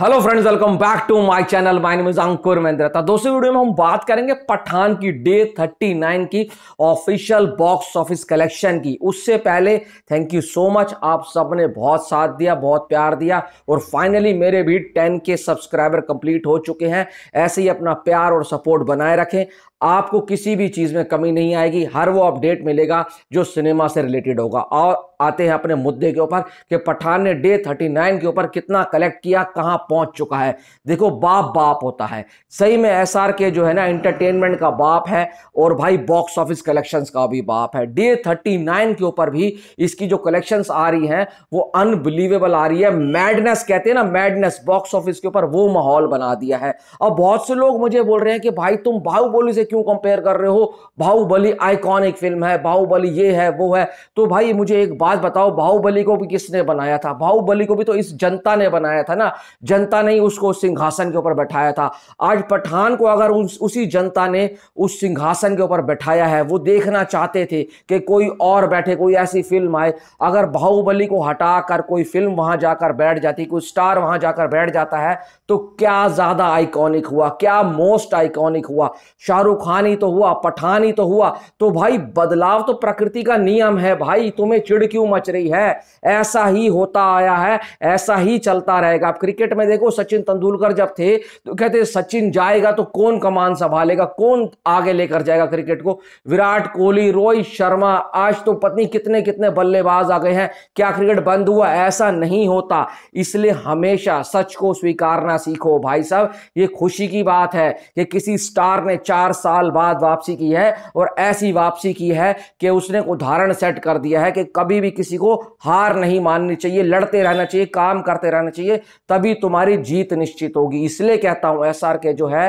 hello friends welcome back to my channel my name is Ankur Mahindra दोस्तों video में हम बात करेंगे पठान की डे 39 की ऑफिशियल बॉक्स ऑफिस कलेक्शन की उससे पहले थैंक यू सो मच आप सबने बहुत साथ दिया बहुत प्यार दिया और फाइनली मेरे भी 10 के सब्सक्राइबर कंप्लीट हो चुके हैं ऐसे ही अपना प्यार और सपोर्ट बनाए रखें आपको किसी भी चीज़ में कमी नहीं आएगी हर वो अपडेट मिलेगा जो सिनेमा से रिलेटेड होगा और आते हैं अपने मुद्दे के ऊपर कि पठान ने डे 39 के ऊपर कितना कलेक्ट किया कहां पहुंच चुका है देखो बाप बाप होता है सही में एस के जो है ना एंटरटेनमेंट का बाप है और भाई बॉक्स ऑफिस कलेक्शंस का भी बाप है डे 39 के ऊपर भी इसकी जो कलेक्शंस आ रही हैं वो अनबिलीवेबल आ रही है मैडनेस कहते हैं ना मैडनेस बॉक्स ऑफिस के ऊपर वो माहौल बना दिया है और बहुत से लोग मुझे बोल रहे हैं कि भाई तुम बाहुबोली से क्यों कंपेयर कर रहे हो बाहुबली आइकॉनिक फिल्म है बाहुबली ये है वो है तो भाई मुझे एक बात बताओ बाहुबली को भी किसने बनाया था बाहुबली को भी तो इस जनता ने बनाया था ना जनता ने उसको सिंहासन के ऊपर बैठाया था आज पठान को अगर उस, उसी जनता ने उस सिंहासन के ऊपर बैठाया है वो देखना चाहते थे कि कोई और बैठे कोई ऐसी फिल्म आए अगर बाहुबली को हटा कोई फिल्म वहां जाकर बैठ जाती कोई स्टार वहां जाकर बैठ जाता है तो क्या ज्यादा आइकॉनिक हुआ क्या मोस्ट आइकॉनिक हुआ शाहरुख शाहरुख खान ही तो हुआ पठान ही तो हुआ तो भाई बदलाव तो प्रकृति का नियम है भाई तुम्हें चिड़ क्यों मच रही है ऐसा ही होता आया है ऐसा ही चलता रहेगा आप क्रिकेट में देखो सचिन तेंदुलकर जब थे तो कहते सचिन जाएगा तो कौन कमान संभालेगा कौन आगे लेकर जाएगा क्रिकेट को विराट कोहली रोहित शर्मा आज तो पत्नी कितने कितने बल्लेबाज आ गए हैं क्या क्रिकेट बंद हुआ ऐसा नहीं होता इसलिए हमेशा सच को स्वीकारना सीखो भाई साहब ये खुशी की बात है कि किसी स्टार ने चार साल साल बाद वापसी की है और ऐसी वापसी की है कि उसने उदाहरण सेट कर दिया है कि कभी भी किसी को हार नहीं माननी चाहिए लड़ते रहना चाहिए काम करते रहना चाहिए तभी तुम्हारी जीत निश्चित होगी इसलिए कहता हूं एस के जो है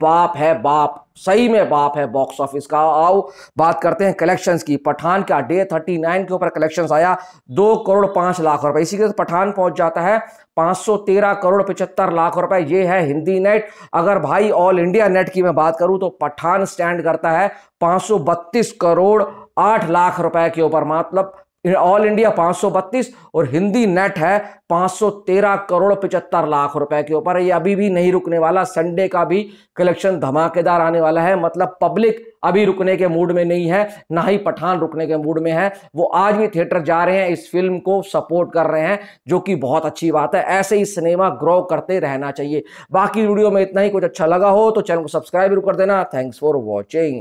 बाप है बाप सही में बाप है बॉक्स ऑफिस का आओ बात करते हैं कलेक्शंस की पठान का डे थर्टी नाइन के ऊपर कलेक्शंस आया दो करोड़ पांच लाख रुपए इसी के साथ पठान पहुंच जाता है पांच सौ तेरह करोड़ पचहत्तर लाख रुपए ये है हिंदी नेट अगर भाई ऑल इंडिया नेट की मैं बात करूं तो पठान स्टैंड करता है पांच सौ बत्तीस करोड़ आठ लाख रुपए के ऊपर मतलब ऑल इंडिया पाँच और हिंदी नेट है 513 करोड़ पिचहत्तर लाख रुपए के ऊपर ये अभी भी नहीं रुकने वाला संडे का भी कलेक्शन धमाकेदार आने वाला है मतलब पब्लिक अभी रुकने के मूड में नहीं है ना ही पठान रुकने के मूड में है वो आज भी थिएटर जा रहे हैं इस फिल्म को सपोर्ट कर रहे हैं जो कि बहुत अच्छी बात है ऐसे ही सिनेमा ग्रो करते रहना चाहिए बाकी वीडियो में इतना ही कुछ अच्छा लगा हो तो चैनल को सब्सक्राइब जरूर कर देना थैंक्स फॉर वॉचिंग